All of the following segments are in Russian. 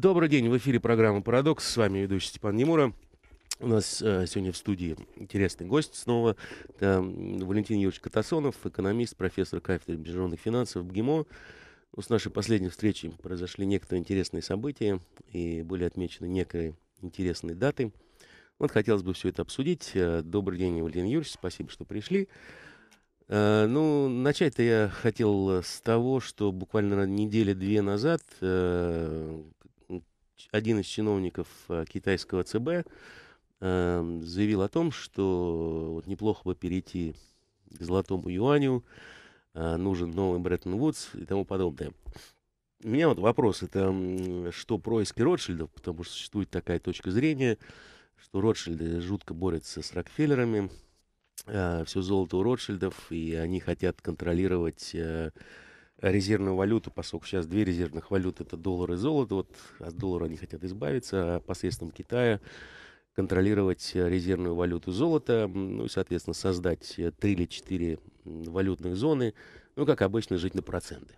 Добрый день, в эфире программа «Парадокс». С вами ведущий Степан Немура. У нас э, сегодня в студии интересный гость снова. Это Валентин Юрьевич Катасонов, экономист, профессор кафедры международных финансов БГИМО. С нашей последней встречи произошли некоторые интересные события и были отмечены некие интересные даты. Вот хотелось бы все это обсудить. Э, добрый день, Валентин Юрьевич, спасибо, что пришли. Э, ну, начать-то я хотел с того, что буквально недели две назад э, один из чиновников э, китайского ЦБ эм, заявил о том, что вот неплохо бы перейти к золотому юаню, э, нужен новый Бреттон Вудс и тому подобное. У меня вот вопрос, это что происки Ротшильдов, потому что существует такая точка зрения, что Ротшильды жутко борются с Рокфеллерами, э, все золото у Ротшильдов, и они хотят контролировать резервную валюту, поскольку сейчас две резервных валюты – это доллар и золото. Вот от доллара они хотят избавиться, а посредством Китая контролировать э, резервную валюту золота, ну и, соответственно, создать э, три или четыре валютные зоны, ну, как обычно, жить на проценты.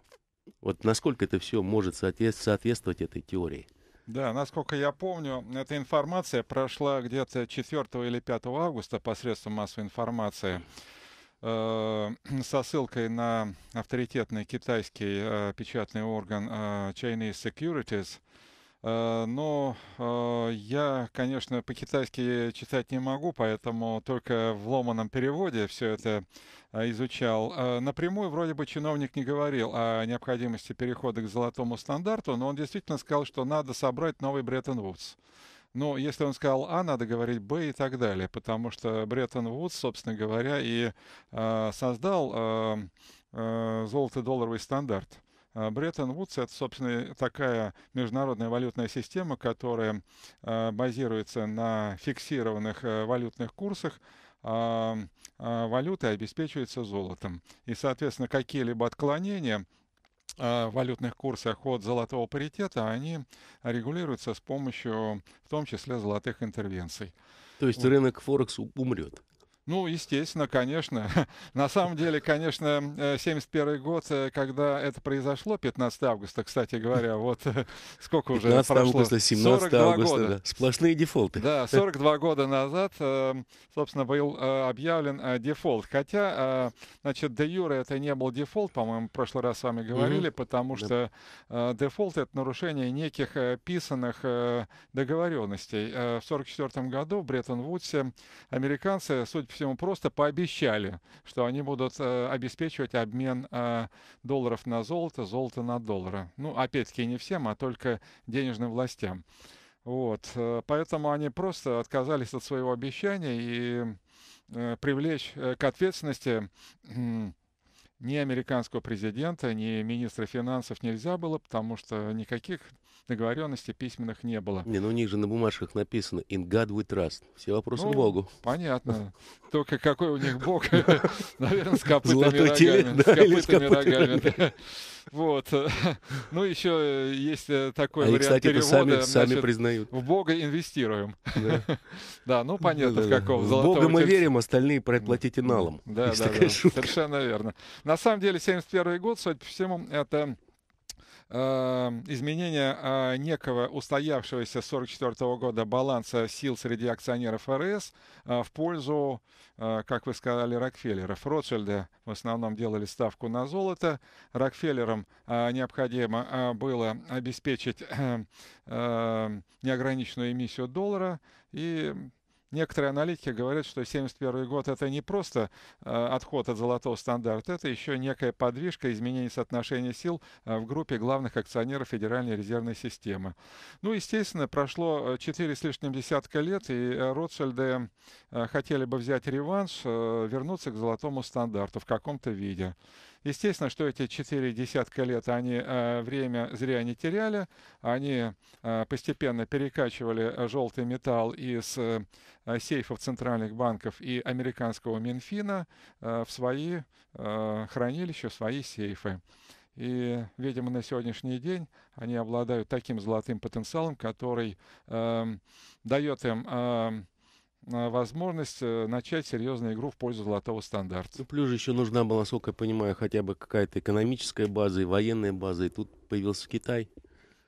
Вот насколько это все может соответствовать этой теории? Да, насколько я помню, эта информация прошла где-то 4 или 5 августа посредством массовой информации. Э, со ссылкой на авторитетный китайский э, печатный орган э, Chinese Securities. Но я, конечно, по-китайски читать не могу, поэтому только в ломаном переводе все это изучал. Напрямую вроде бы чиновник не говорил о необходимости перехода к золотому стандарту, но он действительно сказал, что надо собрать новый Бреттон-Вудс. Но если он сказал А, надо говорить Б и так далее, потому что Бреттон вуд собственно говоря, и э, создал э, э, золото-долларовый стандарт. Бреттон Вудс – это, собственно, такая международная валютная система, которая э, базируется на фиксированных э, валютных курсах, валюты обеспечивается золотом. И, соответственно, какие-либо отклонения Э, валютных курсах от золотого паритета, они регулируются с помощью, в том числе, золотых интервенций. То есть вот. рынок Форекс умрет? Ну, естественно, конечно. На самом деле, конечно, 71 э, год, э, когда это произошло, 15 августа, кстати говоря, вот э, сколько уже 15 прошло? августа, 17 августа, года. да. Сплошные дефолты. Да, 42 года назад, собственно, был объявлен дефолт. Хотя, значит, де юре это не был дефолт, по-моему, в прошлый раз с вами говорили, угу. потому что да. дефолт — это нарушение неких писанных договоренностей. В 1944 году в Бреттон-Вудсе американцы, судя всему просто пообещали, что они будут э, обеспечивать обмен э, долларов на золото, золото на доллары. Ну, опять-таки, не всем, а только денежным властям. Вот, э, поэтому они просто отказались от своего обещания и э, привлечь э, к ответственности э, ни американского президента, ни министра финансов нельзя было, потому что никаких договоренностей письменных не было. Не, ну у них же на бумажках написано «In God we trust». Все вопросы ну, к Богу. Понятно. Только какой у них Бог, наверное, с копытами рогами. С копытами рогами. Вот. Ну, еще э, есть э, такой Они, а вариант кстати, перевода. Сами, значит, сами признают. В Бога инвестируем. Да, да ну понятно, да, в каком. В Бога мы тельца. верим, остальные проплатите налом. Да, да, да. Совершенно верно. На самом деле, 71 год, судя по всему, это Эм, изменение а, некого устоявшегося 1944 года баланса сил среди акционеров РС а, в пользу, а, как вы сказали, Рокфеллеров. Ротшильды в основном делали ставку на золото. Рокфеллерам необходимо было обеспечить э, э, неограниченную эмиссию доллара и Некоторые аналитики говорят, что 1971 год это не просто э, отход от золотого стандарта, это еще некая подвижка изменения соотношения сил э, в группе главных акционеров Федеральной резервной системы. Ну, естественно, прошло 4 э, с лишним десятка лет, и Ротшильды хотели бы взять реванш, вернуться к золотому стандарту в каком-то виде. Естественно, что эти четыре десятка лет они э, время зря не теряли, они э, постепенно перекачивали э, желтый металл из сейфов центральных банков и американского Минфина в свои хранилища, в свои сейфы. И, видимо, на сегодняшний день они обладают таким золотым потенциалом, который э, эм, дает им э, Э, возможность э, начать серьезную игру в пользу золотого стандарта. Ну, плюс же еще нужна была, насколько я понимаю, хотя бы какая-то экономическая база и военная база, и тут появился Китай.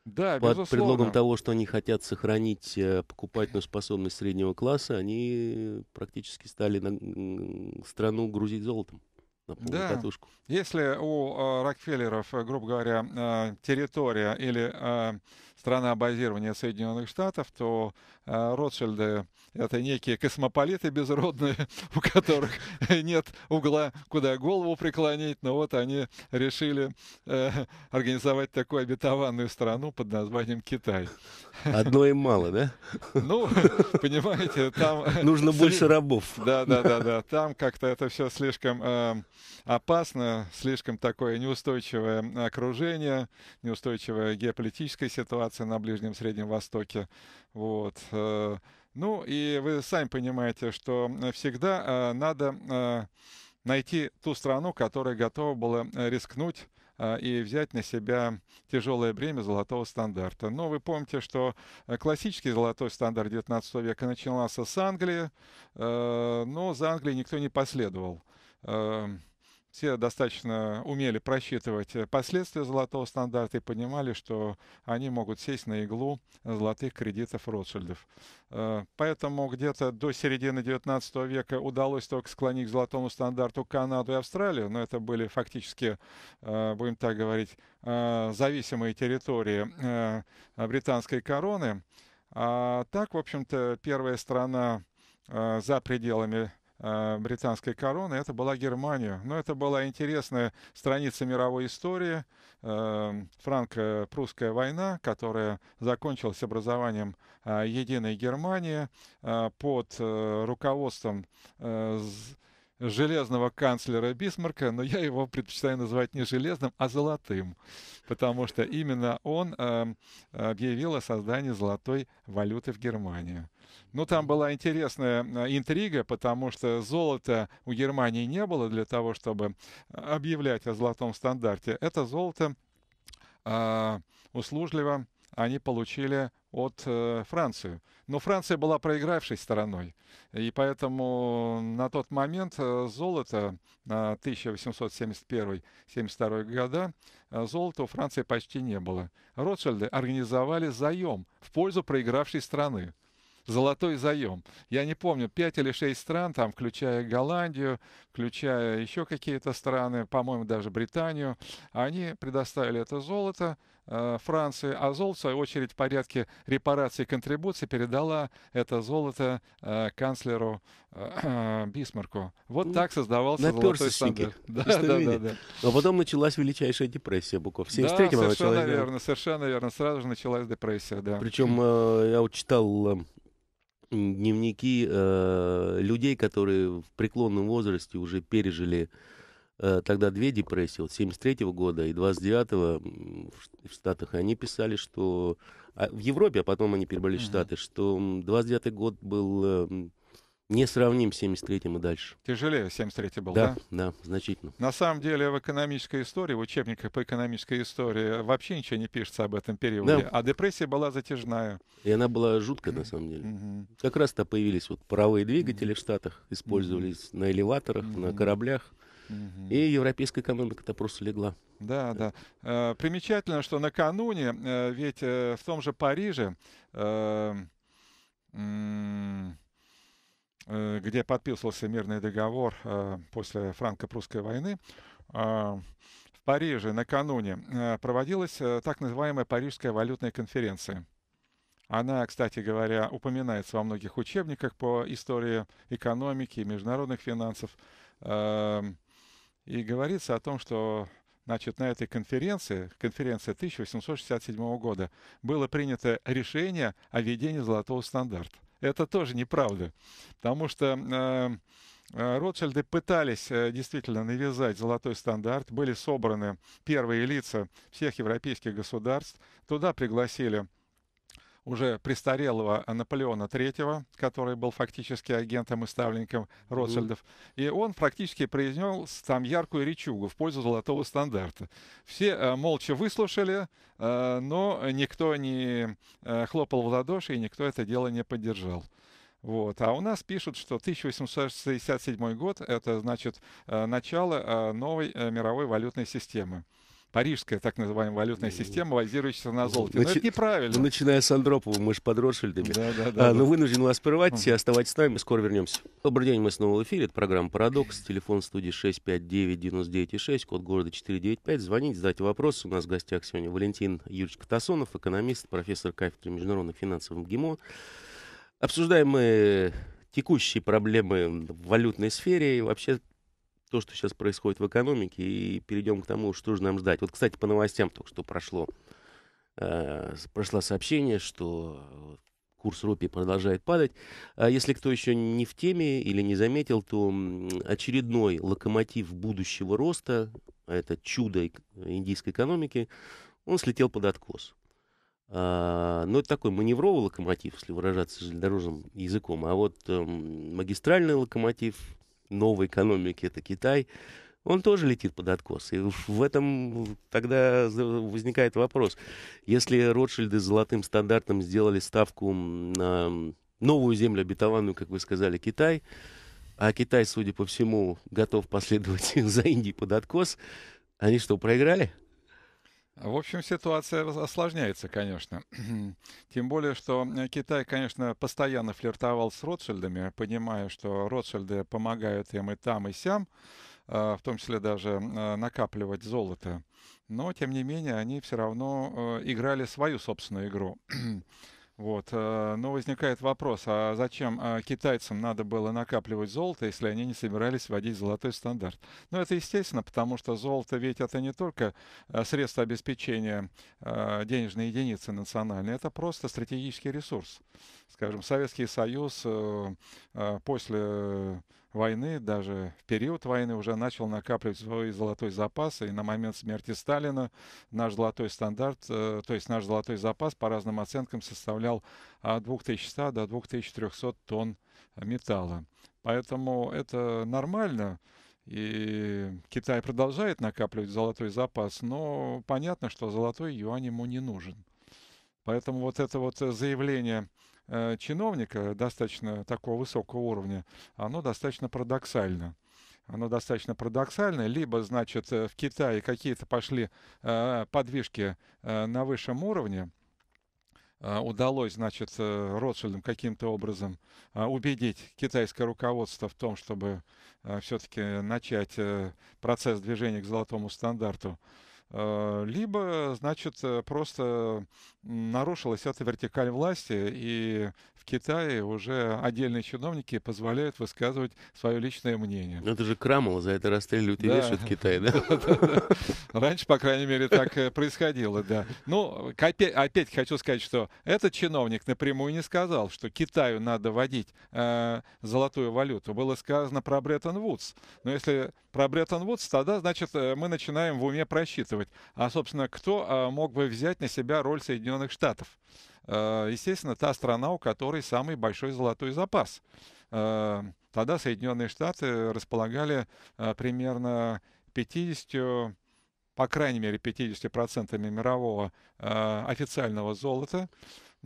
Да, Под безусловно. предлогом того, что они хотят сохранить э, покупательную способность среднего класса, они практически стали на... страну грузить золотом да. катушку. Если у э, Рокфеллеров, грубо говоря, э, территория или э, страна базирования Соединенных Штатов, то Э, Ротшильды — это некие космополиты безродные, у которых нет угла, куда голову преклонить, но вот они решили э, организовать такую обетованную страну под названием Китай. Одно им мало, да? Ну, понимаете, там... Нужно больше рабов. Да, да, да, да. Там как-то это все слишком э, опасно, слишком такое неустойчивое окружение, неустойчивая геополитическая ситуация на Ближнем Среднем Востоке. Вот. Э, ну и вы сами понимаете, что всегда э, надо э, найти ту страну, которая готова была рискнуть и взять на себя тяжелое бремя золотого стандарта. Но вы помните, что классический золотой стандарт 19 века начинался с Англии, но за Англией никто не последовал все достаточно умели просчитывать э, последствия золотого стандарта и понимали, что они могут сесть на иглу золотых кредитов Ротшильдов. Э, поэтому где-то до середины 19 века удалось только склонить к золотому стандарту Канаду и Австралию, но это были фактически, э, будем так говорить, зависимые территории британской короны. А так, в общем-то, первая страна за пределами Э, британской короны, это была Германия. Но это была интересная страница мировой истории, эм, франко-прусская война, которая закончилась образованием э, единой Германии э, под руководством железного канцлера Бисмарка, но я его предпочитаю называть не железным, а золотым, потому что именно он э, объявил о создании золотой валюты в Германии. Ну, там была интересная а, интрига, потому что золота у Германии не было для того, чтобы а, объявлять о золотом стандарте. Это золото э, услужливо они получили от э, Франции. Но Франция была проигравшей стороной. И поэтому на тот момент э, золото, 1871-72 года, золота у Франции почти не было. Ротшильды организовали заем в пользу проигравшей страны золотой заем. Я не помню, 5 или 6 стран, там, включая Голландию, включая еще какие-то страны, по-моему, даже Британию, они предоставили это золото э, Франции, а золото, в свою очередь, в порядке репарации и контрибуции передала это золото э, канцлеру э, Бисмарку. Вот ну, так создавался золотой стандарт. Да, да, да, да. А потом началась величайшая депрессия Буков. В 73-м да, она началась. Верно, совершенно верно. Сразу же началась депрессия, да. Причем э, я вот читал э, дневники э, людей, которые в преклонном возрасте уже пережили э, тогда две депрессии, вот 73 -го года и 29-го в Штатах, они писали, что... А в Европе, а потом они перебрались в Штаты, что 29-й год был... Э, не сравним с 73-м и дальше. Тяжелее 73-й был, да? Да, да, значительно. На самом деле в экономической истории, в учебниках по экономической истории вообще ничего не пишется об этом периоде. Да. А депрессия была затяжная. И она была жуткая, на самом деле. Mm-hmm. Как раз-то появились вот паровые двигатели mm-hmm. в Штатах, использовались mm-hmm. на элеваторах, mm-hmm. на кораблях. И европейская экономика-то просто легла. Да, да. Э, примечательно, что накануне, э, ведь э, в том же Париже... Э, где подписывался мирный договор э, после франко-прусской войны, а, в Париже накануне э, проводилась так называемая Парижская валютная конференция. Она, кстати говоря, упоминается во многих учебниках по истории экономики, международных финансов. Эм, и говорится о том, что значит, на этой конференции, конференция 1867 года, было принято решение о введении золотого стандарта это тоже неправда. Потому что эм, э, Ротшильды пытались э, действительно навязать золотой стандарт. Были собраны первые лица всех европейских государств. Туда пригласили уже престарелого Наполеона III, который был фактически агентом и ставленником Ротшильдов. Mm-hmm. И он практически произнес там яркую речугу в пользу золотого стандарта. Все э, молча выслушали, э, но никто не э, хлопал в ладоши, и никто это дело не поддержал. Вот. А у нас пишут, что 1867 год — это, значит, э, начало э, новой э, мировой валютной системы парижская так называемая валютная система, базирующаяся на золоте. Ну, Начи... Но это неправильно. Ну, начиная с Андропова, мы же под Ротшильдами. Да, да, да. А, да. Но ну, вынужден вас прервать, оставайтесь с нами, скоро вернемся. Добрый день, мы снова в эфире, это программа «Парадокс», телефон студии 659-99,6, код города 495, звоните, задайте вопрос, У нас в гостях сегодня Валентин Юрьевич Катасонов, экономист, профессор кафедры международных финансов МГИМО. Обсуждаем мы текущие проблемы в валютной сфере и вообще то, что сейчас происходит в экономике, и перейдем к тому, что же нам ждать. Вот, кстати, по новостям только что прошло, э, прошло сообщение, что курс рупии продолжает падать. А если кто еще не в теме или не заметил, то очередной локомотив будущего роста, а это чудо индийской экономики, он слетел под откос. А, но ну, это такой маневровый локомотив, если выражаться железнодорожным языком. А вот э, магистральный локомотив новой экономики, это Китай, он тоже летит под откос. И в этом тогда возникает вопрос. Если Ротшильды с золотым стандартом сделали ставку на новую землю обетованную, как вы сказали, Китай, а Китай, судя по всему, готов последовать за Индией под откос, они что, проиграли? В общем, ситуация осложняется, конечно. Тем более, что э, Китай, конечно, постоянно флиртовал с Ротшильдами, понимая, что Ротшильды помогают им и там, и сям, э, в том числе даже э, накапливать золото. Но, тем не менее, они все равно играли свою собственную игру. Вот. Э, но возникает вопрос, а зачем э, китайцам надо было накапливать золото, если они не собирались вводить золотой стандарт? Ну, это естественно, потому что золото ведь это не только э, средство обеспечения денежной единицы национальной, это просто стратегический ресурс. Скажем, Советский Союз после войны, даже в период войны уже начал накапливать свой золотой запас, и на момент смерти Сталина наш золотой стандарт, э, то есть наш золотой запас по разным оценкам составлял а, от 2100 до 2300 тонн металла. Поэтому это нормально. И Китай продолжает накапливать золотой запас, но понятно, что золотой юань ему не нужен. Поэтому вот это вот э, заявление Э, чиновника достаточно такого высокого уровня, оно достаточно парадоксально оно достаточно парадоксально. Либо, значит, э, в Китае какие-то пошли э, подвижки э, на высшем уровне, э, удалось, значит, э, Ротшильдам каким-то образом убедить китайское руководство в том, чтобы все-таки начать процесс движения к золотому стандарту. Э, либо, значит, э, просто нарушилась эта вертикаль власти, и в Китае уже отдельные чиновники позволяют высказывать свое личное мнение. Но ну, это же Крамола за это расстреливают да. и вешают в Китае, да? Раньше, по крайней мере, так э, происходило, да. Ну, опять хочу сказать, что этот чиновник напрямую не сказал, что Китаю надо вводить золотую валюту. Было сказано про Бреттон Вудс. Но если про Бреттон Вудс, тогда, значит, э, мы начинаем в уме просчитывать. А, собственно, кто а, мог бы взять на себя роль Соединенных Штатов? Э, естественно, та страна, у которой самый большой золотой запас. Э, тогда Соединенные Штаты располагали примерно 50 по крайней мере, 50% мирового официального золота.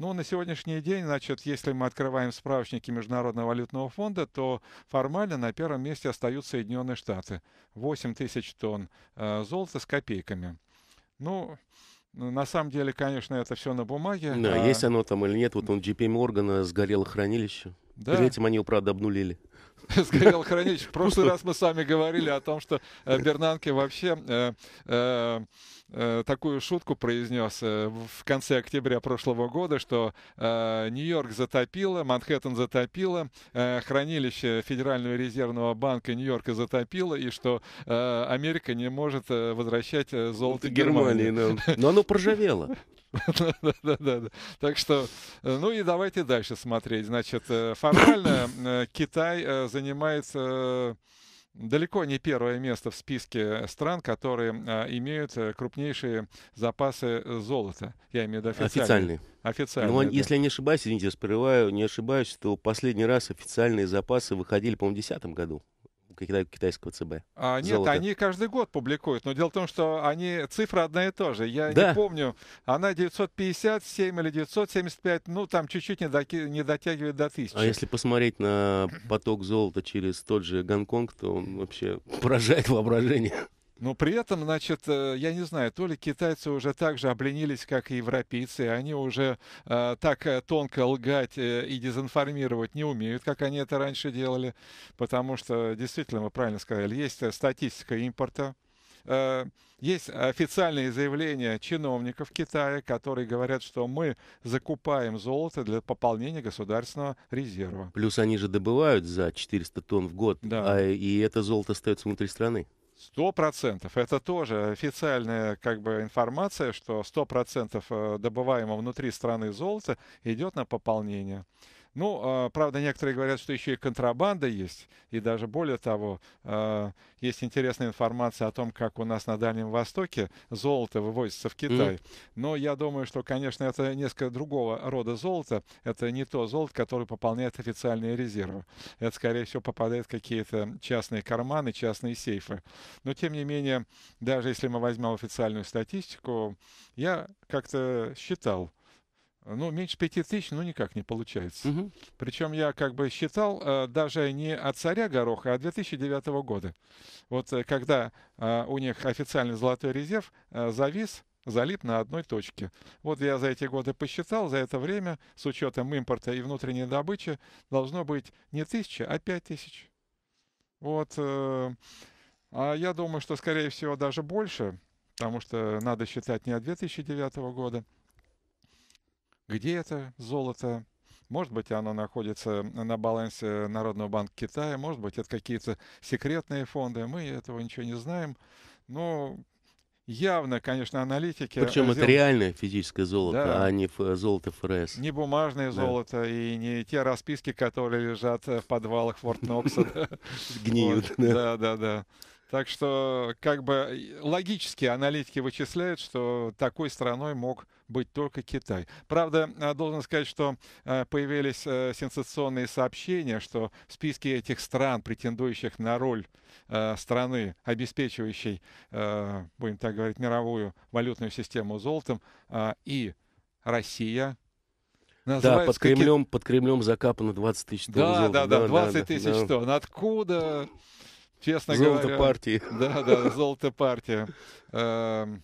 Ну, на сегодняшний день, значит, если мы открываем справочники Международного валютного фонда, то формально на первом месте остаются Соединенные Штаты. 8 тысяч тонн э, золота с копейками. Ну, на самом деле, конечно, это все на бумаге. Да, а... есть оно там или нет. Вот он JP эм Моргана сгорело хранилище. Да. Перед этим они его, правда, обнулили. Сгорел хранилище. В прошлый раз мы сами говорили о том, что э, Бернанке вообще э, э, Э, такую шутку произнес э, в конце октября прошлого года, что э, Нью-Йорк затопило, Манхэттен затопило, э, хранилище Федерального резервного банка Нью-Йорка затопило, и что э, Америка не может э, возвращать золото Германии. Германии да. Ну. Но оно проржавело. Да-да-да. Так что, ну и давайте дальше смотреть. Значит, формально Китай занимается далеко не первое место в списке стран, которые а, имеют э, крупнейшие запасы э, золота. Я имею в виду официальные. Официальные. официальные Но, да. если я не ошибаюсь, извините, я не ошибаюсь, то последний раз официальные запасы выходили, по-моему, в 2010 году китайского ЦБ. А, нет, золото. они каждый год публикуют, но дело в том, что они цифра одна и та же. Я да. не помню, она 957 или 975, ну там чуть-чуть не, доки, не дотягивает до 1000. А если посмотреть на поток золота через тот же Гонконг, то он вообще поражает воображение. Но при этом, значит, э, я не знаю, то ли китайцы уже так же обленились, как и европейцы, они уже э, так э, тонко лгать э, и дезинформировать не умеют, как они это раньше делали, потому что, действительно, вы правильно сказали, есть статистика импорта, есть официальные заявления чиновников Китая, которые говорят, что мы закупаем золото для пополнения государственного резерва. Плюс они же добывают за 400 тонн в год, да. а, и это золото остается внутри страны. Сто процентов. Это тоже официальная как бы информация, что сто процентов э, добываемого внутри страны золота идет на пополнение. Ну, а, правда, некоторые говорят, что еще и контрабанда есть. И даже более того, а, есть интересная информация о том, как у нас на Дальнем Востоке золото вывозится в Китай. Mm. Но я думаю, что, конечно, это несколько другого рода золота. Это не то золото, которое пополняет официальные резервы. Это, скорее всего, попадает в какие-то частные карманы, частные сейфы. Но, тем не менее, даже если мы возьмем официальную статистику, я как-то считал, ну, меньше пяти тысяч, ну, никак не получается. Угу. Причем я как бы считал э, даже не от царя гороха, а 2009 года. Вот э, когда э, у них официальный золотой резерв завис, залип на одной точке. Вот я за эти годы посчитал, за это время, с учетом импорта и внутренней добычи, должно быть не тысяча, а пять тысяч. Вот. а я думаю, что, скорее всего, даже больше, потому что надо считать не от 2009 года, где это золото? Может быть, оно находится на балансе Народного банка Китая, может быть, это какие-то секретные фонды. Мы этого ничего не знаем. Но явно, конечно, аналитики... Причем сделали... это реальное физическое золото, да. а не э, золото ФРС. Не бумажное да. золото и не те расписки, которые лежат э, в подвалах Форт Нокса. Гниют. Да, да, да. Так что, как бы логически аналитики вычисляют, что такой страной мог быть только Китай. Правда, а, должен сказать, что э, появились э, сенсационные сообщения, что в списке этих стран, претендующих на роль э, страны, обеспечивающей, будем так говорить, мировую валютную систему золотом, а, и Россия, да, под Кремлем, под Кремлем закапано 20 тысяч тонн. Да, золота. да, да, 20 да, тысяч да. тонн. Откуда? честно золото говоря. Золото партии. Да, да, золото партия. Эм,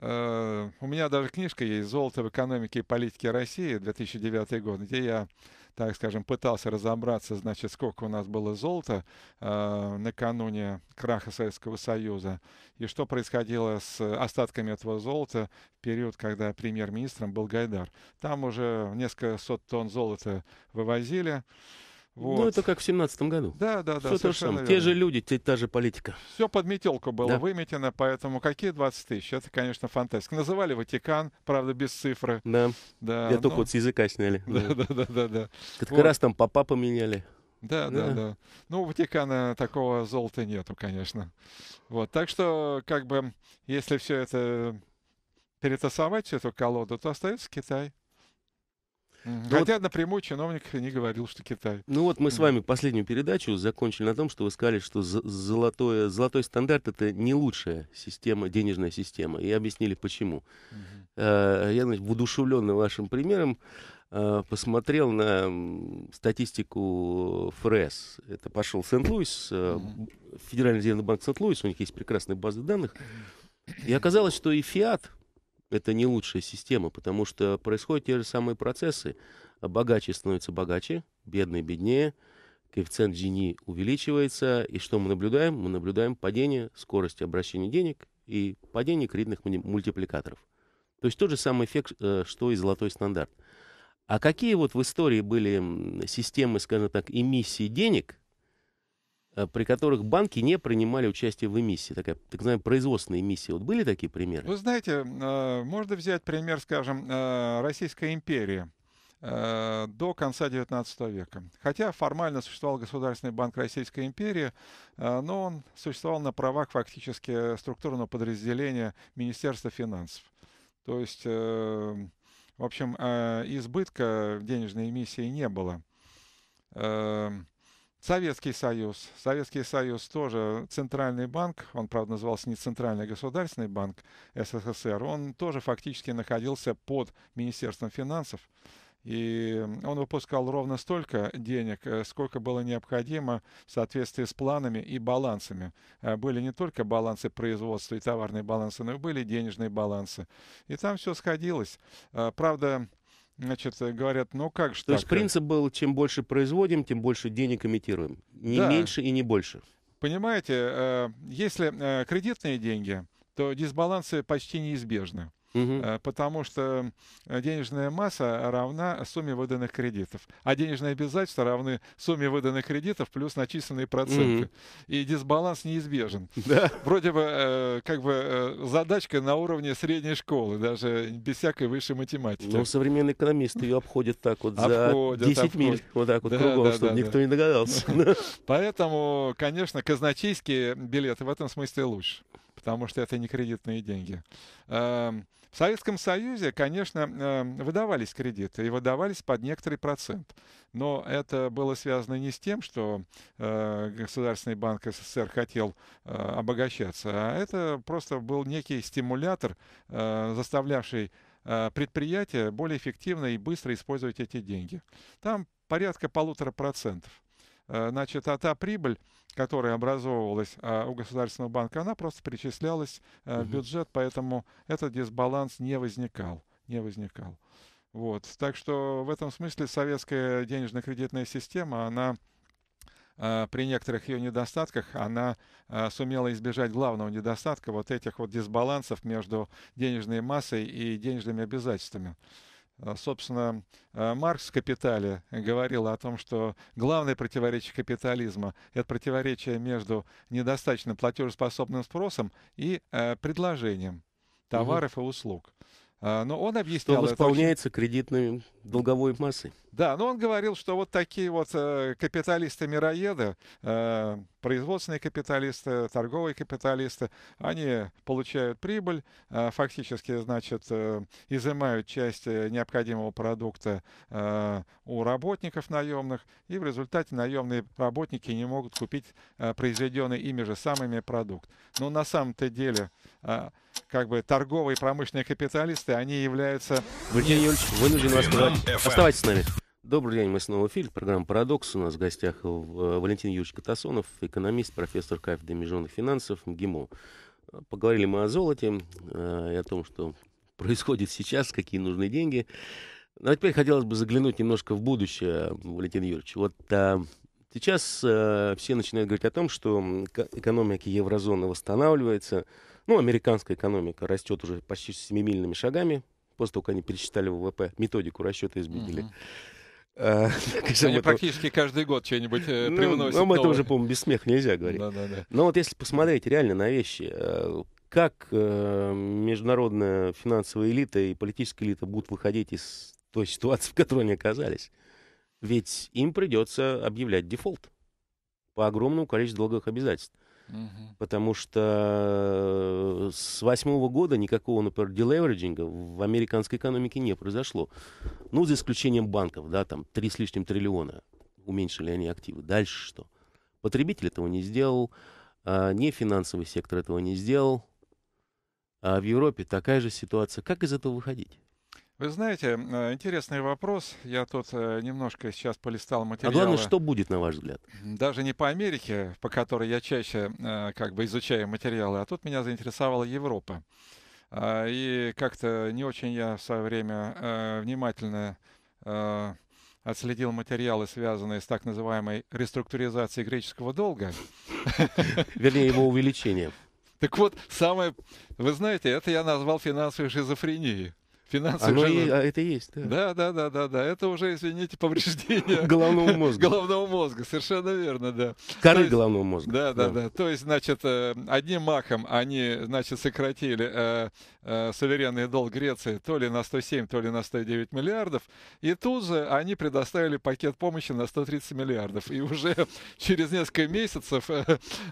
э, у меня даже книжка есть «Золото в экономике и политике России» 2009 год, где я, так скажем, пытался разобраться, значит, сколько у нас было золота э, накануне краха Советского Союза и что происходило с остатками этого золота в период, когда премьер-министром был Гайдар. Там уже несколько сот тонн золота вывозили. Вот. Ну, это как в семнадцатом году. Да, да, да. Все то же самое. Те же люди, те, та же политика. Все под метелку было да. выметено, поэтому какие 20 тысяч? Это, конечно, фантастика. Называли Ватикан, правда, без цифры. Да. да Я ну... только вот с языка сняли. Да, да, да, да. да, да. Как вот. раз там папа поменяли. Да, да, да, да. Ну, у Ватикана такого золота нету, конечно. Вот. Так что, как бы, если все это перетасовать, всю эту колоду, то остается Китай. Угу. Хотя вот... напрямую чиновник не говорил, что Китай. Ну вот мы с вами последнюю передачу закончили на том, что вы сказали, что золотое, золотой стандарт это не лучшая система, денежная система. И объяснили почему. Угу. я, значит, удушевленный вашим примером э, посмотрел на статистику ФРС. Это пошел Сент-Луис, э, Федеральный резервный банк Сент-Луис, у них есть прекрасные базы данных. И оказалось, что и фиат это не лучшая система, потому что происходят те же самые процессы. А богаче становится богаче, бедные беднее, коэффициент Гини e увеличивается, и что мы наблюдаем? Мы наблюдаем падение скорости обращения денег и падение кредитных мультипликаторов. То есть тот же самый эффект, э, что и золотой стандарт. А какие вот в истории были системы, скажем так, эмиссии денег – Э, при которых банки не принимали участие в эмиссии, такая так называемая производственная эмиссия. Вот были такие примеры? Вы знаете, э, можно взять пример, скажем, э, Российской империи до конца XIX века. Хотя формально существовал Государственный банк Российской империи, но он существовал на правах фактически структурного подразделения Министерства финансов. То есть, в общем, избытка денежной эмиссии не было. Советский Союз. Советский Союз тоже центральный банк, он, правда, назывался не Центральный государственный банк СССР, он тоже фактически находился под Министерством финансов. И он выпускал ровно столько денег, э, сколько было необходимо в соответствии с планами и балансами. Э, были не только балансы производства и товарные балансы, но и были денежные балансы. И там все сходилось. Э, правда, Значит, э, говорят, ну как же То так? есть э? принцип был, чем больше производим, тем больше денег имитируем. Не да. меньше и не больше. Понимаете, э, если кредитные деньги, то дисбалансы почти неизбежны. Э, потому что э, денежная масса равна сумме выданных кредитов, а денежные обязательства равны сумме выданных кредитов плюс начисленные проценты. И дисбаланс неизбежен. Вроде бы э, как бы задачка на уровне средней школы, даже без всякой высшей математики. Но ну, современные экономисты ее обходят так вот за обходят, 10 миль, вот так вот кругом, чтобы никто не догадался. Поэтому, конечно, казначейские билеты в этом смысле лучше, потому что это не кредитные деньги. Эм, в Советском Союзе, конечно, эм, выдавались кредиты и выдавались под некоторый процент. Но это было связано не с тем, что э, Государственный банк СССР хотел э, обогащаться, а это просто был некий стимулятор, э, заставлявший предприятия более эффективно и быстро использовать эти деньги. Там порядка полутора процентов. Э, значит, а та прибыль, которая образовывалась а, у Государственного банка, она просто перечислялась э, в бюджет, поэтому этот дисбаланс не возникал, не возникал. Вот. Так что в этом смысле советская денежно-кредитная система, она э, при некоторых ее недостатках она сумела избежать главного недостатка вот этих вот дисбалансов между денежной массой и денежными обязательствами. А, собственно, а, Маркс в «Капитале» говорил о том, что главное противоречие капитализма – это противоречие между недостаточно платежеспособным спросом и а, предложением товаров угу. и услуг. А, но он объяснял... Что восполняется очень... кредитной долговой массой. Да, но он говорил, что вот такие вот э, капиталисты-мироеды, э, производственные капиталисты, торговые капиталисты, они получают прибыль, а фактически, значит, э, изымают часть необходимого продукта у работников наемных, и в результате наемные работники не могут купить произведенный ими же самыми продукт. Но на самом-то деле а, как бы торговые и промышленные капиталисты, они являются... Валентин Юрьевич, вынужден вас сказать. Э, Оставайтесь с нами. Добрый день, мы снова в эфире. Программа «Парадокс». У нас в гостях э, Валентин Юрьевич Катасонов, экономист, профессор кафедры международных финансов МГИМО. Э, поговорили мы о золоте и о том, что происходит сейчас, какие нужны деньги. Но теперь хотелось бы заглянуть немножко в будущее, Валентин Юрьевич. Вот э, Сейчас э, все начинают говорить о том, что экономика еврозоны восстанавливается. Ну, американская экономика растет уже почти семимильными шагами, после того, как они пересчитали ВВП, методику расчета изменили. А, они практически каждый год что-нибудь э, ну, привносят. Ну, это уже, по-моему, без смеха нельзя говорить. Но вот если посмотреть реально на вещи, э, как э, международная финансовая элита и политическая элита будут выходить из той ситуации, в которой они оказались. Ведь им придется объявлять дефолт по огромному количеству долговых обязательств. Угу. Потому что э, с восьмого года никакого, например, делевериджинга в американской экономике не произошло. Ну, за исключением банков, да, там три с лишним триллиона уменьшили они активы. Дальше что? Потребитель этого не сделал, а не финансовый сектор этого не сделал. А в Европе такая же ситуация. Как из этого выходить? Вы знаете, э, интересный вопрос. Я тут э, немножко сейчас полистал материалы. А главное, что будет, на ваш взгляд? Даже не по Америке, по которой я чаще э, как бы изучаю материалы, а тут меня заинтересовала Европа. А, и как-то не очень я в свое время внимательно отследил материалы, связанные с так называемой реструктуризацией греческого долга. Вернее, его увеличением. Так вот, самое, вы знаете, это я назвал финансовой шизофренией финансовых... Оно же... и, а это есть, да. Да, да, да, да, да. Это уже, извините, повреждение... Головного мозга. Головного мозга, совершенно верно, да. Коры есть, головного мозга. Да, да, да, да. То есть, значит, э, одним махом они, значит, сократили э, э, суверенный долг Греции то ли на 107, то ли на 109 миллиардов. И тут же они предоставили пакет помощи на 130 миллиардов. И уже через несколько месяцев э,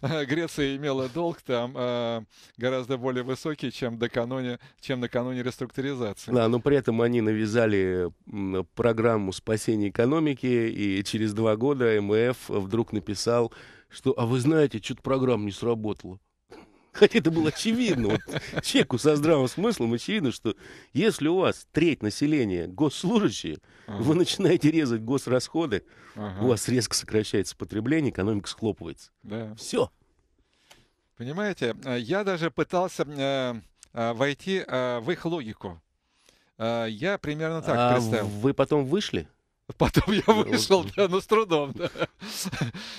э, Греция имела долг там э, гораздо более высокий, чем, каноне чем накануне реструктуризации разумеется. Да, но при этом они навязали программу спасения экономики, и через два года МФ вдруг написал, что, а вы знаете, что-то программа не сработала. Хотя это было очевидно. Вот человеку со здравым смыслом очевидно, что если у вас треть населения госслужащие, ага. вы начинаете резать госрасходы, ага. у вас резко сокращается потребление, экономика схлопывается. Да. Все. Понимаете, э, я даже пытался э, э, войти в их логику. А, я примерно так а представил. Вы потом вышли? Потом я вышел, да, но ну, с трудом. Да.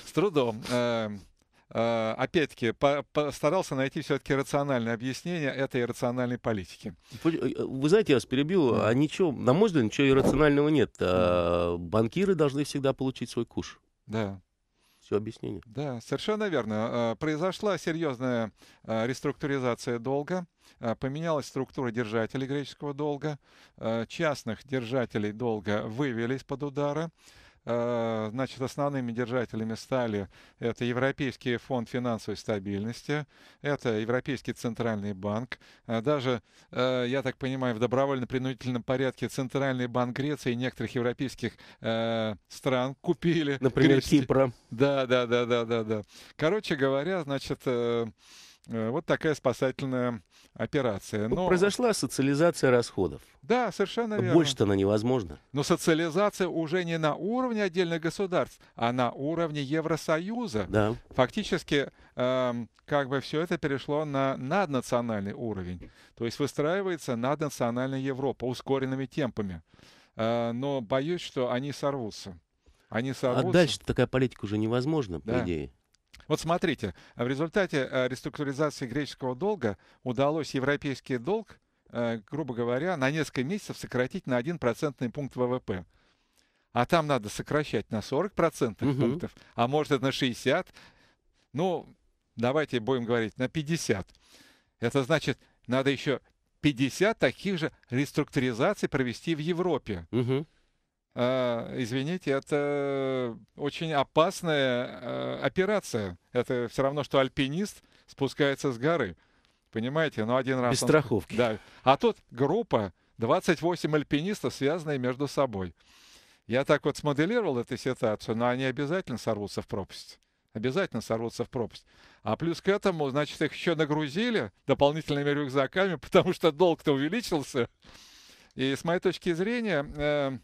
С трудом. Эм, а, опять-таки, постарался найти все-таки рациональное объяснение этой иррациональной политики. Э, вы знаете, я вас перебил, а ничего, на мой взгляд, ничего иррационального нет. А, банкиры должны всегда получить свой куш. Да все объяснение. Да, совершенно верно. А, произошла серьезная а, реструктуризация долга, а, поменялась структура держателей греческого долга, частных держателей долга вывели из-под удара. Э, значит, основными держателями стали это Европейский фонд финансовой стабильности, это Европейский центральный банк. Э, даже, э, я так понимаю, в добровольно-принудительном порядке Центральный банк Греции и некоторых европейских стран купили. Например, Греции. Кипра. Да, да, да, да, да, да. Короче говоря, значит, Э, вот такая спасательная операция. Но... Произошла социализация расходов. Да, совершенно верно. Больше-то она невозможна. Но социализация уже не на уровне отдельных государств, а на уровне Евросоюза. Да. Фактически, эм, как бы все это перешло на наднациональный уровень. То есть выстраивается наднациональная Европа ускоренными темпами. Э, но боюсь, что они сорвутся. Они сорвутся. А дальше такая политика уже невозможна, по да. идее. Вот смотрите, э, в результате э, реструктуризации греческого долга удалось европейский долг, э, грубо говоря, на несколько месяцев сократить на 1 процентный пункт ВВП. А там надо сокращать на 40 процентных угу. пунктов, а может на 60. Ну, давайте будем говорить, на 50. Это значит, надо еще 50 таких же реструктуризаций провести в Европе. Угу. А, извините, это очень опасная а, операция. Это все равно, что альпинист спускается с горы. Понимаете? Но один раз... Без он... страховки. Да. А тут группа, 28 альпинистов, связанные между собой. Я так вот смоделировал эту ситуацию, но они обязательно сорвутся в пропасть. Обязательно сорвутся в пропасть. А плюс к этому, значит, их еще нагрузили дополнительными рюкзаками, потому что долг-то увеличился. И с моей точки зрения, э,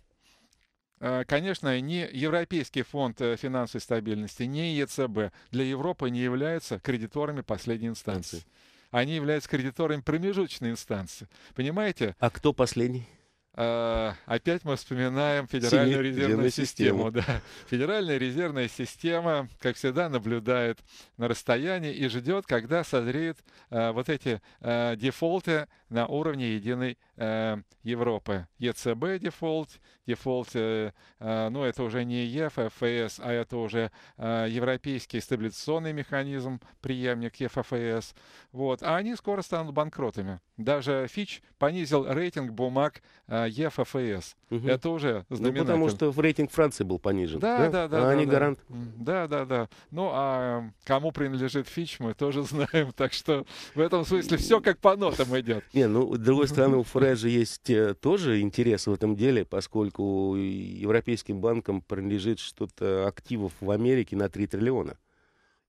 Э, конечно, ни Европейский фонд э, финансовой стабильности, ни ЕЦБ для Европы не являются кредиторами последней инстанции. Они являются кредиторами промежуточной инстанции. Понимаете? А кто последний? Э, опять мы вспоминаем Федеральную Семи... резервную систему. систему. Да. Федеральная резервная система, как всегда, наблюдает на расстоянии и ждет, когда созреют вот эти дефолты на уровне единой э, Европы. ЕЦБ дефолт, дефолт, э, э, ну это уже не ЕФФС, а, а это уже э, Европейский стабилизационный механизм, преемник ЕФФС. Вот. А они скоро станут банкротами. Даже Фич понизил рейтинг бумаг э, ЕФФС. Угу. Это уже знаменатель. Ну, потому что в рейтинг Франции был понижен. Да, да, да. да а да, они да, гарант. Да, да, да. Ну, а эм, кому принадлежит Фич, мы тоже знаем. Так что в этом смысле все как по нотам идет. Не, ну, с другой стороны, у ФРЭ же есть э, тоже интерес в этом деле, поскольку европейским банкам принадлежит что-то активов в Америке на 3 триллиона.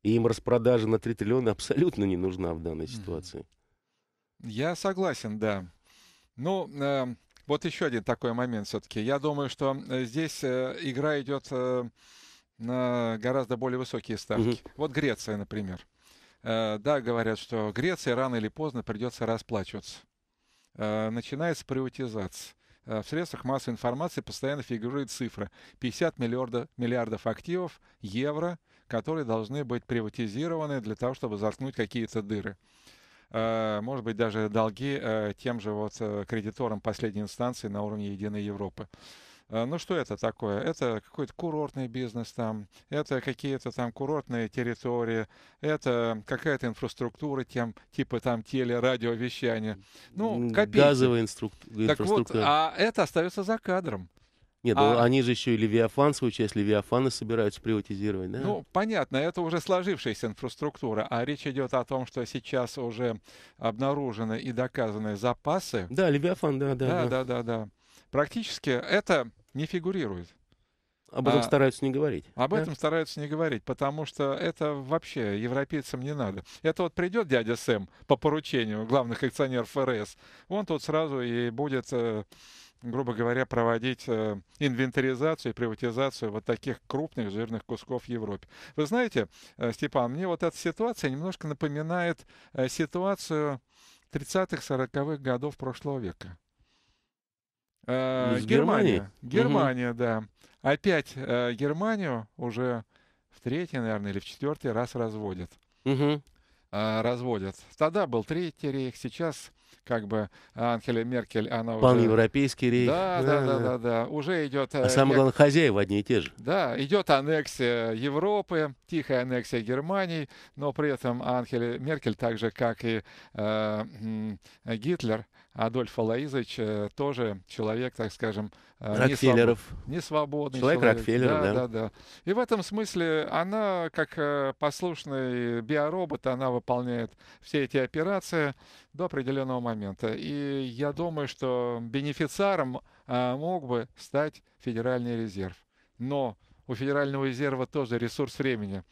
И им распродажа на 3 триллиона абсолютно не нужна в данной ситуации. Я согласен, да. Ну, э, вот еще один такой момент все-таки. Я думаю, что э, здесь э, игра идет э, на гораздо более высокие ставки. Угу. Вот Греция, например. Э, да, говорят, что Греция рано или поздно придется расплачиваться. Э, начинается приватизация. Э, в средствах массовой информации постоянно фигурирует цифра 50 миллиарда, миллиардов активов евро, которые должны быть приватизированы для того, чтобы заткнуть какие-то дыры может быть, даже долги тем же вот кредиторам последней инстанции на уровне Единой Европы. А, ну что это такое? Это какой-то курортный бизнес там, это какие-то там курортные территории, это какая-то инфраструктура тем, типа там телерадиовещания. Ну, копейки. Газовая инфраструктура. Так вот, а это остается за кадром. Нет, ну, а... они же еще и Левиафан, свою часть Левиафана собираются приватизировать, да? Ну, понятно, это уже сложившаяся инфраструктура, а речь идет о том, что сейчас уже обнаружены и доказаны запасы. Да, Левиафан, да, да. Да, да, да, да. да. Практически это не фигурирует. Об этом а, стараются не говорить. Об да? этом стараются не говорить, потому что это вообще европейцам не надо. Это вот придет дядя Сэм по поручению главных акционеров ФРС, он тут сразу и будет, э, грубо говоря, проводить э, инвентаризацию и приватизацию вот таких крупных жирных кусков в Европе. Вы знаете, э, Степан, мне вот эта ситуация немножко напоминает ситуацию 30-40-х годов прошлого века. Э, Из Германия. Германия, угу. да. Опять э, Германию уже в третий, наверное, или в четвертый раз разводят. Угу. Э, разводят. Тогда был третий рейх, сейчас как бы Ангела Меркель, она Пан уже... европейский рейх. Да, да, да, да, да, да. Уже идет... Э, а самое главное, хозяева одни и те же. Да, идет аннексия Европы, тихая аннексия Германии, но при этом Ангела Меркель, так же, как и э, Гитлер, Адольф Алаизович э, тоже человек, так скажем, э, Рокфеллеров. Не, свободный человек. Человек Рокфеллеров, да, да. да. И в этом смысле она, как э, послушный биоробот, она выполняет все эти операции до определенного момента. И я думаю, что бенефициаром мог бы стать Федеральный резерв. Но у Федерального резерва тоже ресурс времени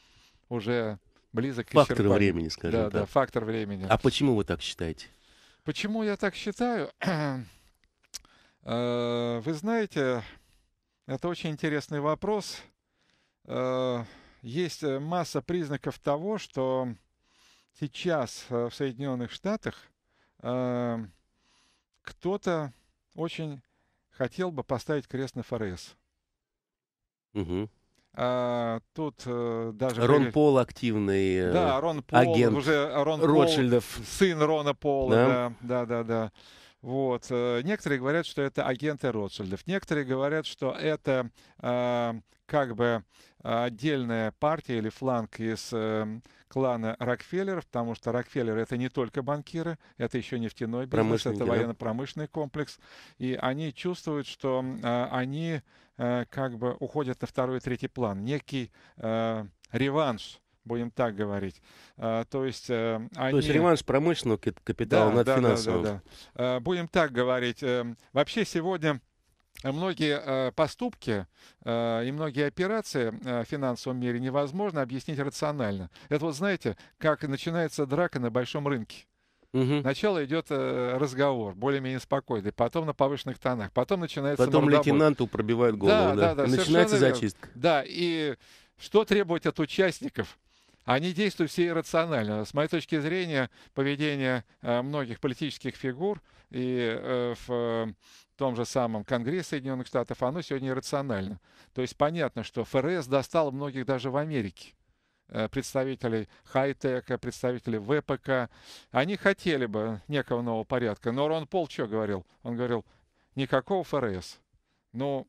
уже близок фактор к Фактор времени, скажем да, так. Да, фактор времени. А почему вы так считаете? Почему я так считаю? Э, вы знаете, это очень интересный вопрос. Э, есть э, масса признаков того, что сейчас в Соединенных Штатах кто-то очень хотел бы поставить крест на ФРС. Угу. А, тут э, даже... Рон были... Пол активный э, да, Рон Пол, агент уже Рон Ротшильдов. Пол, сын Рона Пола, да, да, да. да. Вот. Э, некоторые говорят, что это агенты Ротшильдов. Некоторые говорят, что это э, как бы а, отдельная партия или фланг из э, клана Рокфеллеров, потому что Рокфеллеры — это не только банкиры, это еще нефтяной бизнес, это военно-промышленный комплекс. И они чувствуют, что э, они э, как бы уходят на второй и третий план. Некий э, реванш — будем так говорить. Э, то есть э, они... То есть реванш промышленного капитала да, над да, финансовым. Да, да, да. Э, будем так говорить. Эм, вообще сегодня э, многие поступки и многие операции в финансовом мире невозможно объяснить рационально. Это вот знаете, как начинается драка на большом рынке. Угу. Сначала идет разговор, более-менее спокойный, потом на повышенных тонах, потом начинается Потом мордобой. лейтенанту пробивают голову, да, да, да, да начинается зачистка. Да, и что требовать от участников? они действуют все иррационально. С моей точки зрения, поведение э, многих политических фигур и э, в э, том же самом Конгрессе Соединенных Штатов, оно сегодня иррационально. То есть понятно, что ФРС достал многих даже в Америке представителей хай-тека, представителей ВПК. Они хотели бы некого нового порядка. Но Рон Пол что говорил? Он говорил, никакого ФРС. Но ну,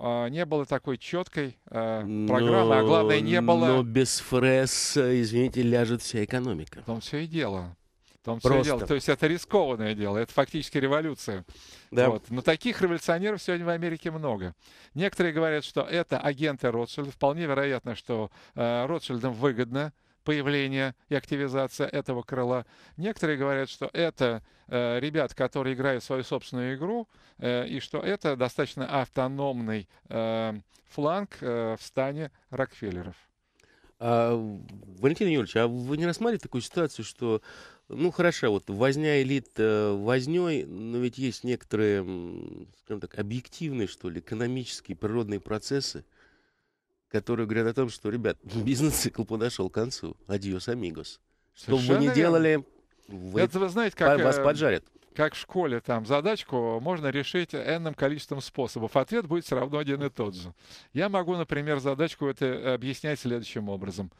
а, не было такой четкой э, программы, а но, а главное, не было... Но без фрес, э, извините, ляжет вся экономика. В том все и дело. В том Просто. все и дело. То есть это рискованное дело, это фактически революция. Да. Вот. Но таких революционеров сегодня в Америке много. Некоторые говорят, что это агенты Ротшильда. Вполне вероятно, что э, Ротшильдам выгодно появления и активизация этого крыла. Некоторые говорят, что это э, ребят, которые играют свою собственную игру, э, и что это достаточно автономный э, фланг э, в стане Рокфеллеров. А, Валентин Юрьевич, а вы не рассматриваете такую ситуацию, что, ну, хорошо, вот возня элит э, возней, но ведь есть некоторые, скажем так, объективные, что ли, экономические, природные процессы, которые говорят о том, что, ребят, бизнес-цикл подошел к концу. Адьос, амигос. Что бы вы ни делали, вы, Это, вы знаете, как, вас э, поджарят как в школе, там, задачку можно решить энным количеством способов. Ответ будет все равно один и тот же. Я могу, например, задачку это э, объяснять следующим образом.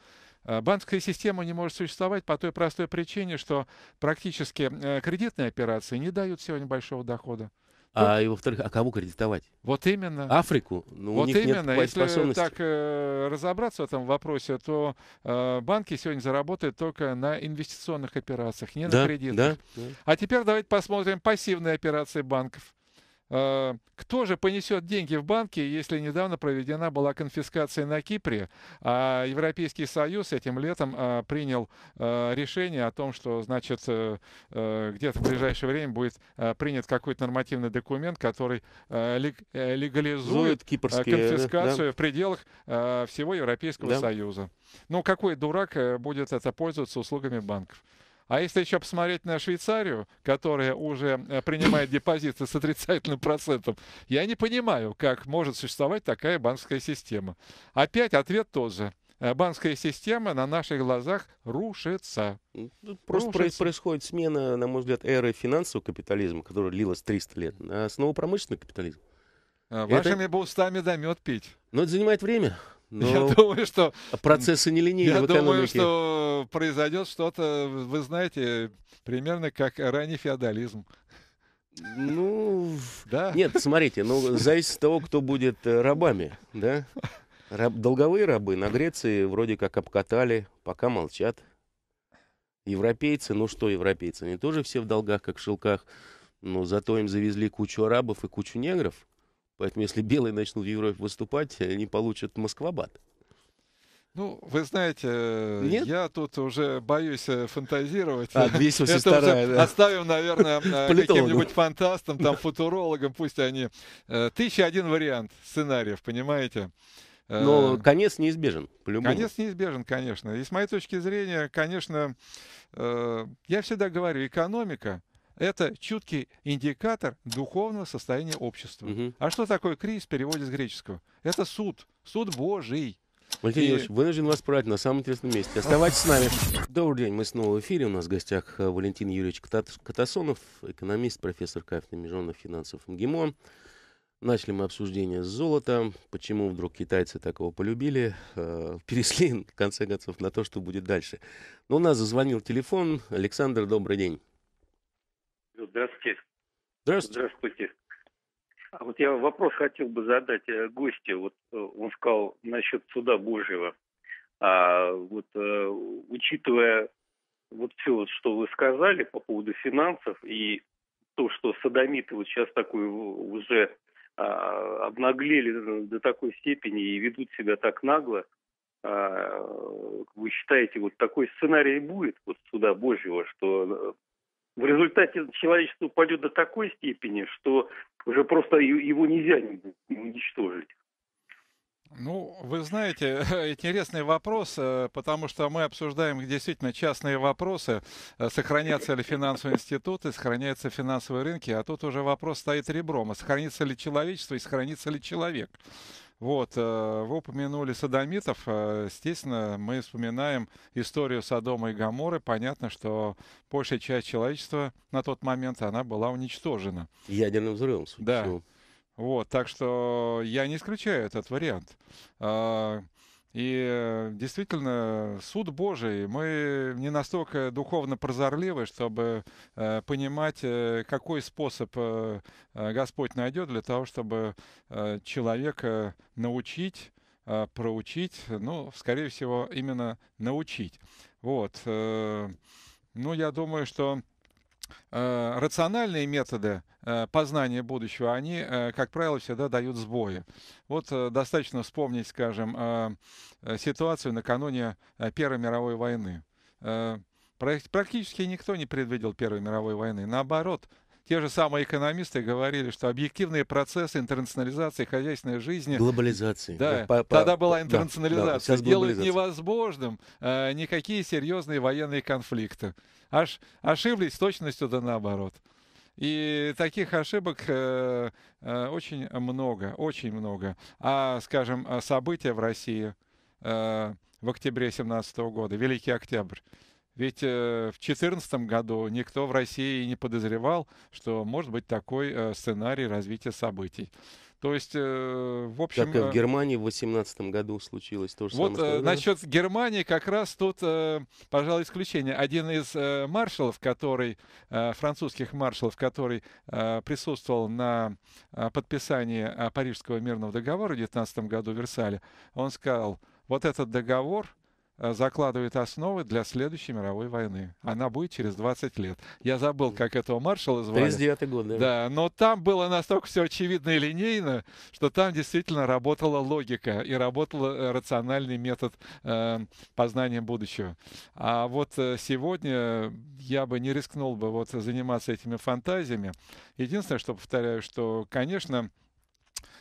Э, банковская система не может существовать по той простой причине, что практически кредитные операции не дают сегодня большого дохода. А, и во-вторых, а кому кредитовать? Вот именно. Африку. Ну, вот у них именно. Нет Если так э, разобраться в этом вопросе, то э, банки сегодня заработают только на инвестиционных операциях, не да, на кредитах. Да, да. А теперь давайте посмотрим пассивные операции банков. Э, кто же понесет деньги в банке, если недавно проведена была конфискация на Кипре, а Европейский Союз этим летом э, принял э, решение о том, что, значит, где-то в ближайшее время будет принят какой-то нормативный документ, который легализует конфискацию да? в пределах всего Европейского да? Союза. Ну, какой дурак будет это пользоваться услугами банков? А если еще посмотреть на Швейцарию, которая уже э, принимает депозиты с отрицательным процентом, я не понимаю, как может существовать такая банковская система. Опять ответ тот же э, банковская система на наших глазах рушится. Ну, просто рушится. происходит смена, на мой взгляд, эры финансового капитализма, которая лилась 300 лет, на основу промышленного капитализма. Э, вашими это... бустами устами да мед пить. Но это занимает время. Но я ну, думаю, что... Процессы нелинейные Я в думаю, что произойдет что-то, вы знаете, примерно как ранний феодализм. Ну, да. Нет, смотрите, ну, зависит от того, кто будет э, рабами, да? Раб, долговые рабы на Греции вроде как обкатали, пока молчат. Европейцы, ну что европейцы, они тоже все в долгах, как в шелках, но зато им завезли кучу арабов и кучу негров. Поэтому если белые начнут в Европе выступать, они получат Москвабад. Ну, вы знаете, Нет? я тут уже боюсь э, фантазировать. А, 282 да. Оставим, наверное, э, каким-нибудь фантастам, там, футурологам, пусть они... Э, тысяча один вариант сценариев, понимаете? Но конец неизбежен, по-любому. Конец неизбежен, конечно. И с моей точки зрения, конечно, я всегда говорю, экономика это чуткий индикатор духовного состояния общества. Угу. А что такое кризис в переводе с греческого? Это суд, суд Божий. Валентин Юрьевич, и... вынужден вас прервать на самом интересном месте. А. Оставайтесь с нами. Добрый день, мы снова в эфире. У нас в гостях э, Валентин Юрьевич Катасонов, экономист, профессор кафедры международных финансов МГИМО. Начали мы обсуждение золота, почему вдруг китайцы так его полюбили, э, перешли, в конце концов, на то, что будет дальше. Но у нас зазвонил телефон. Александр, добрый день. Здравствуйте. Здравствуйте. Здравствуйте. А вот я вопрос хотел бы задать э, гостю. Вот э, он сказал насчет суда Божьего. А вот э, учитывая вот все, вот, что вы сказали по поводу финансов и то, что садомиты вот сейчас такой уже а, обнаглели до такой степени и ведут себя так нагло, а, вы считаете, вот такой сценарий будет вот суда Божьего, что в результате человечество упадет до такой степени, что уже просто его нельзя уничтожить. Ну, вы знаете, интересный вопрос, э, потому что мы обсуждаем действительно частные вопросы, э, сохранятся ли финансовые институты, сохраняются финансовые рынки, а тут уже вопрос стоит ребром, а сохранится ли человечество и сохранится ли человек. Вот, э, вы упомянули садомитов. Э, естественно, мы вспоминаем историю Содома и Гаморы. Понятно, что большая часть человечества на тот момент, она была уничтожена. Ядерным взрывом, Да. Всего. Вот, так что я не исключаю этот вариант. А, и э, действительно, суд Божий, мы не настолько духовно прозорливы, чтобы э, понимать, э, какой способ Господь найдет для того, чтобы человека научить, проучить, ну, скорее всего, именно научить. Вот. Ну, я думаю, что Э, рациональные методы э, познания будущего, они, э, как правило, всегда дают сбои. Вот достаточно вспомнить, скажем, ситуацию накануне Первой мировой войны. Практически никто не предвидел Первой мировой войны. Наоборот, те же самые экономисты говорили, что объективные процессы интернационализации хозяйственной жизни... Глобализации. Да, э, по, по, тогда была интернационализация. Да, делают невозможным э, никакие серьезные военные конфликты. Аж ошиблись с точностью да наоборот. И таких ошибок э, э, очень много, очень много. А, скажем, э, события в России э, в октябре 2017 года, Великий Октябрь, ведь э, в 2014 году никто в России не подозревал, что может быть такой э, сценарий развития событий. То есть, э, в общем... Как и э, в Германии в 2018 году случилось то же вот, самое. Вот э, насчет Германии как раз тут, э, пожалуй, исключение. Один из э, маршалов, который, э, французских маршалов, который э, присутствовал на э, подписании э, Парижского мирного договора в 19 году в Версале, он сказал, вот этот договор Э, закладывает основы для следующей мировой войны. Она будет через 20 лет. Я забыл, как этого маршала звали. 39 год, да. Да, но там было настолько все очевидно и линейно, что там действительно работала логика и работал э, рациональный метод э, познания будущего. А вот э, сегодня я бы не рискнул бы вот заниматься этими фантазиями. Единственное, что повторяю, что, конечно,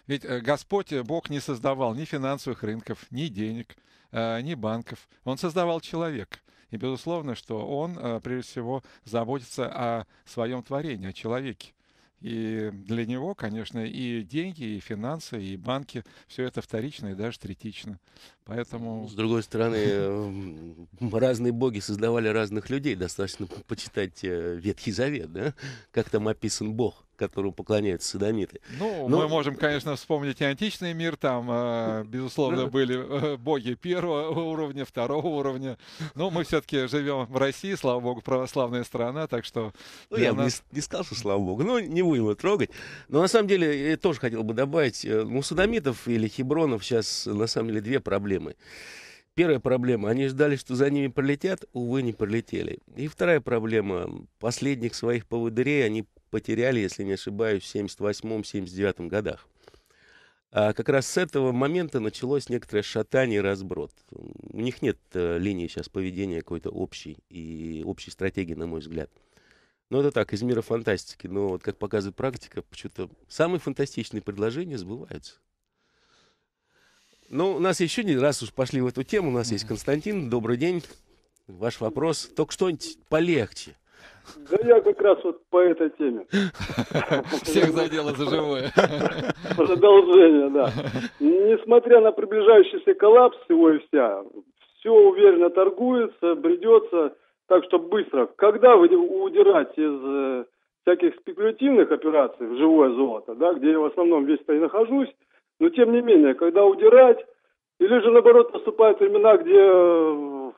ведь э, Господь, э, Бог не создавал ни финансовых рынков, ни денег, э, ни банков. Он создавал человека. И безусловно, что он, прежде всего, заботится о своем творении, о человеке. И для него, конечно, и деньги, и финансы, и банки, все это вторично и даже третично. Поэтому... С другой стороны, разные боги создавали разных людей. Достаточно почитать Ветхий Завет, да? Как там описан Бог которому поклоняются садомиты. Ну, Но... мы можем, конечно, вспомнить и античный мир, там, э, безусловно, были э, боги первого уровня, второго уровня. Но мы все-таки живем в России, слава богу, православная страна, так что... Ну, я нас... не, не сказал, что слава богу, но не будем его трогать. Но на самом деле, я тоже хотел бы добавить, э, у садомитов или хибронов сейчас, на самом деле, две проблемы. Первая проблема, они ждали, что за ними прилетят, увы, не прилетели. И вторая проблема, последних своих поводырей они потеряли, если не ошибаюсь, в 78-79 годах. А как раз с этого момента началось некоторое шатание и разброд. У них нет э, линии сейчас поведения какой-то общей и общей стратегии, на мой взгляд. Но ну, это так, из мира фантастики. Но вот как показывает практика, почему-то самые фантастичные предложения сбываются. Ну, у нас еще не раз уж пошли в эту тему, у нас есть Константин. Добрый день. Ваш вопрос. Только что-нибудь полегче. Да я как раз вот по этой теме. Всех задело за живое. Продолжение, да. Несмотря на приближающийся коллапс всего и вся, все уверенно торгуется, бредется, так что быстро. Когда вы удирать из э, всяких спекулятивных операций в живое золото, да, где я в основном весь-то и нахожусь, но тем не менее, когда удирать, или же наоборот наступают времена, где э,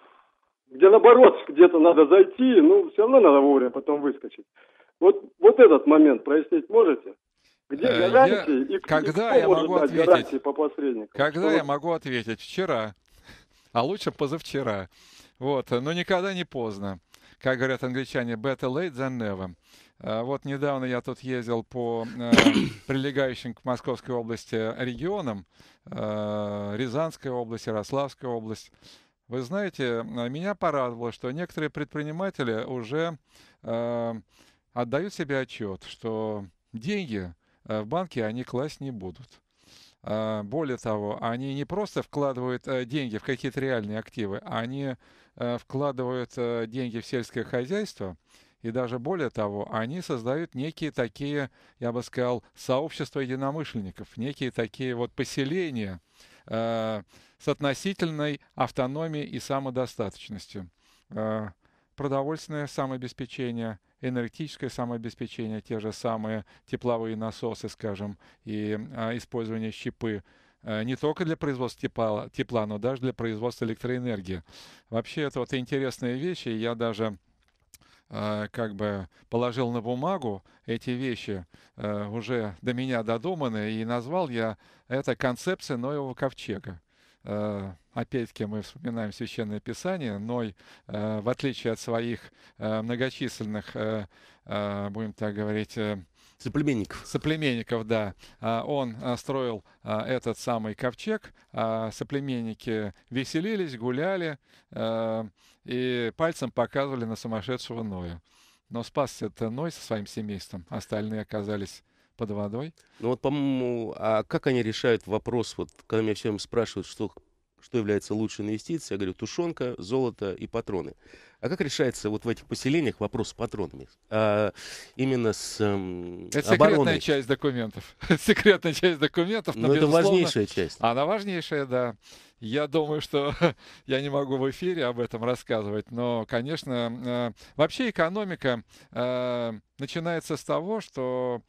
где наоборот, где-то надо зайти, ну, все равно надо вовремя потом выскочить. Вот, вот этот момент прояснить можете? Где э, гарантии я... и когда я могу ответить? по посредникам? Когда Что я вот... могу ответить? Вчера. А лучше позавчера. Вот, но никогда не поздно. Как говорят англичане, better late than never. А вот недавно я тут ездил по э, прилегающим к Московской области регионам, э, Рязанская область, Ярославская область. Вы знаете, а, меня порадовало, что некоторые предприниматели уже э, отдают себе отчет, что деньги а, в банке они класть не будут. Более того, они не просто вкладывают э, деньги в какие-то реальные активы, они э, вкладывают э, деньги в сельское хозяйство. И даже более того, они создают некие такие, я бы сказал, сообщества единомышленников, некие такие вот поселения, Э, с относительной автономией и самодостаточностью. Э, продовольственное самообеспечение, энергетическое самообеспечение, те же самые тепловые насосы, скажем, и э, использование щипы не только для производства тепла, тепла, но даже для производства электроэнергии. Вообще это вот интересные вещи. Я даже Э, как бы положил на бумагу эти вещи, э, уже до меня додуманные, и назвал я это концепцией Ноевого ковчега. Э, опять-таки мы вспоминаем Священное Писание, Ной, в отличие от своих многочисленных, будем так говорить, Соплеменников. Соплеменников, да. А, он а, строил а, этот самый ковчег. Соплеменники веселились, гуляли и пальцем показывали на сумасшедшего Ноя. Но спасся это Ной со своим семейством. Остальные оказались под водой. Ну вот, по-моему, а как они решают вопрос, вот когда меня все время спрашивают, что, что является лучшей инвестицией, я говорю, тушенка, золото и патроны. А как решается вот в этих поселениях вопрос с патронами? А, именно с эм, Это обороной. секретная часть документов. секретная часть документов. Но, но ну, это важнейшая часть. Она важнейшая, да. Я думаю, что я не могу в эфире об этом рассказывать, но, конечно, э, вообще экономика э, начинается с того, что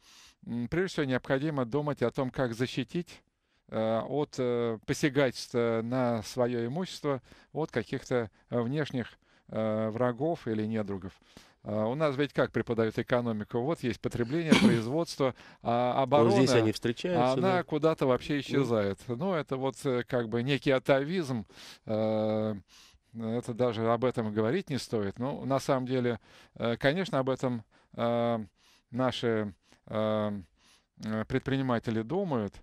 э, прежде всего необходимо думать о том, как защитить э, от э, посягательства на свое имущество от каких-то э, внешних Э, врагов или недругов. Э, у нас ведь как преподают экономику? Вот есть потребление, производство, а оборона... Вот здесь они встречаются. Она да? куда-то вообще исчезает. Ну, это вот э, как бы некий атовизм. Это даже об этом говорить не стоит. Но ну, на самом деле, конечно, об этом наши предприниматели думают.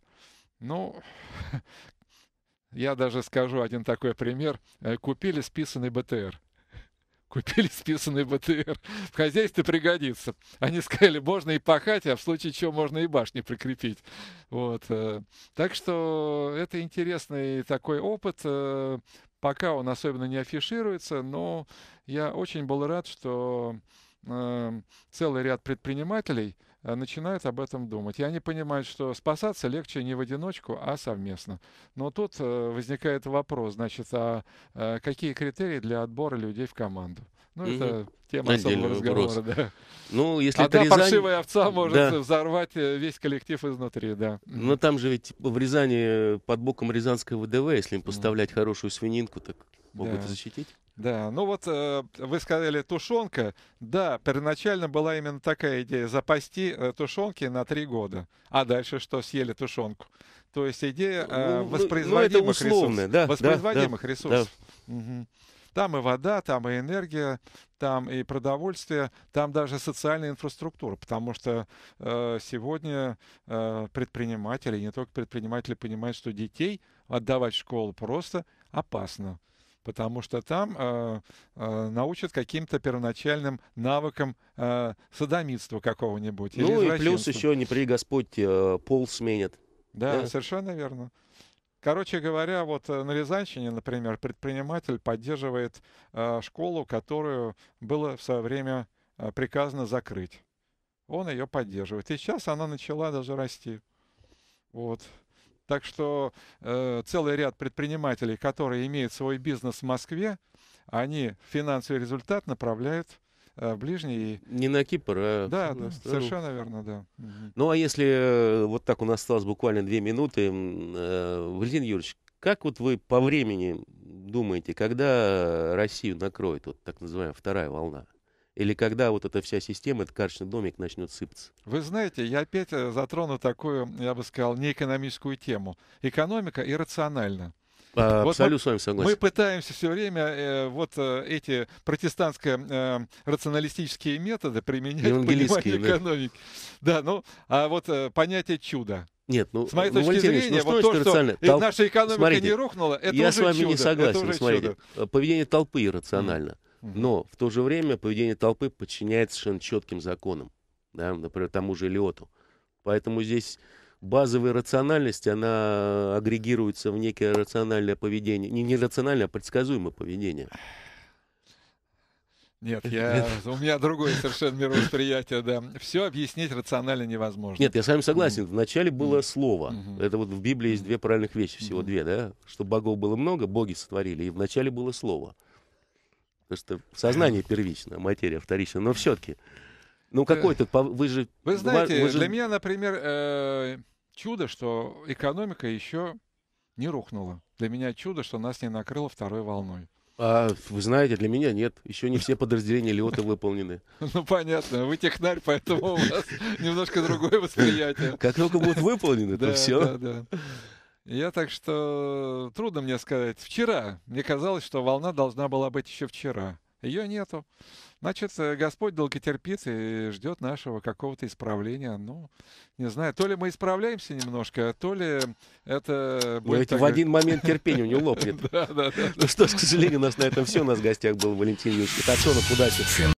Ну, я даже скажу один такой пример. Купили списанный БТР купили списанный БТР. В хозяйстве пригодится. Они сказали, можно и пахать, а в случае чего можно и башни прикрепить. Вот. Э. Так что это интересный такой опыт. Э. Пока он особенно не афишируется, но я очень был рад, что э, целый ряд предпринимателей – Э, начинают об этом думать. И они понимают, что спасаться легче не в одиночку, а совместно. Но тут э, возникает вопрос, значит, а э, какие критерии для отбора людей в команду? Ну, угу. это тема особого разговора, вопрос. да. Ну, если Одна Рязань... паршивая овца может да. взорвать весь коллектив изнутри, да. Но там же ведь в Рязани под боком Рязанского ВДВ, если им поставлять хорошую свининку, так могут да. защитить. Да, ну вот э, вы сказали тушенка. Да, первоначально была именно такая идея запасти э, тушенки на три года. А дальше что съели тушенку? То есть идея э, ну, ну, ну воспроизводимых ну, условно, ресурсов. Да, воспроизводимых да, ресурсов. Да. Угу. Там и вода, там и энергия, там и продовольствие, там даже социальная инфраструктура, потому что э, сегодня э, предприниматели, не только предприниматели понимают, что детей отдавать в школу просто опасно потому что там э, э, научат каким-то первоначальным навыкам э, садомитства какого-нибудь. Ну и плюс еще, не при Господь, э, пол сменят. Да, да, совершенно верно. Короче говоря, вот э, на Рязанщине, например, предприниматель поддерживает э, школу, которую было в свое время э, приказано закрыть. Он ее поддерживает. И сейчас она начала даже расти. Вот. Так что э, целый ряд предпринимателей, которые имеют свой бизнес в Москве, они финансовый результат направляют э, в ближний. Не на Кипр, а да, на да, совершенно верно, да. Ну а если э, вот так у нас осталось буквально две минуты, э, Валентин Юрьевич, как вот вы по времени думаете, когда Россию накроет вот так называемая вторая волна? или когда вот эта вся система, этот карточный домик начнет сыпаться. Вы знаете, я опять э, затрону такую, я бы сказал, неэкономическую тему. Экономика иррациональна. А, вот абсолютно мы, с вами согласен. Мы пытаемся все время э, вот э, эти протестантско э, рационалистические методы применять в понимании да. экономики. Да, ну, а вот э, понятие чудо. Нет, ну, с моей ну, точки зрения, ну, что вот то, иррационально? что Толп... наша экономика смотрите, не рухнула, это я уже с вами чудо, не согласен, смотрите, чудо. поведение толпы иррационально. Mm. Но в то же время поведение толпы подчиняется совершенно четким законам, да, например, тому же Лиоту. Поэтому здесь базовая рациональность, она агрегируется в некое рациональное поведение. Не, не рациональное, а предсказуемое поведение. Нет, я, у меня другое совершенно мировосприятие, да. Все объяснить рационально невозможно. Нет, я с вами согласен. Вначале было слово. Это вот в Библии есть две правильных вещи, всего две, да? Что богов было много, боги сотворили, и вначале было слово. Потому что сознание первично, материя вторична. Но все-таки, ну э, какой-то, вы же... Вы знаете, вы же... для меня, например, э, чудо, что экономика еще не рухнула. Для меня чудо, что нас не накрыло второй волной. А, вы знаете, для меня нет. Еще не все подразделения Лиота выполнены. Ну, понятно. Вы технарь, поэтому у вас немножко другое восприятие. Как только будут выполнены, то все. Я так что трудно мне сказать. Вчера мне казалось, что волна должна была быть еще вчера. Ее нету. Значит, э, Господь долготерпит и ждет нашего какого-то исправления. Ну, не знаю, то ли мы исправляемся немножко, то ли это... Будет так... в один момент терпение у него лопнет. Ну что ж, к сожалению, у нас на этом все. У нас в гостях был Валентин Юрьевич Каташонов. Удачи!